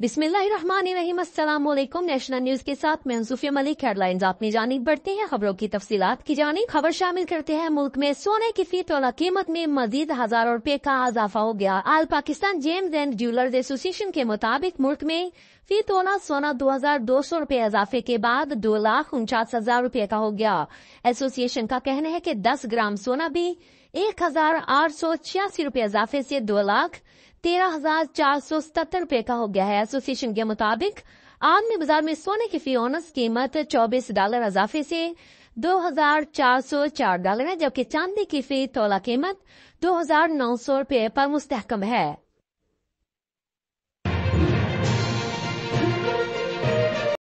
बिस्मिल्लाम national news के साथ मैं जुफिया मलिक हेडलाइंस आपने जानी बढ़ते हैं खबरों की तफसी की जानी खबर शामिल करते हैं मुल्क में सोने की फी तोला कीमत में मजीद हजार रूपए का इजाफा हो गया all Pakistan gems and jewellers association के मुताबिक मुल्क में फी तोला सोना दो हजार दो सौ रूपए इजाफे के बाद दो लाख उनचास हजार रूपये का हो गया एसोसिएशन का कहना है की दस ग्राम सोना भी एक हजार आठ सौ छियासी रूपए इजाफे से दो लाख तेरह हजार चार सौ सतर रूपए का हो गया है एसोसिएशन के मुताबिक आलमी बाजार में सोने की फी औनस कीमत चौबीस डॉलर अजाफे से दो हजार चार सौ चार डॉलर है जबकि चांदी की फी तोला कीमत दो हजार नौ सौ रूपए पर मुस्तकम है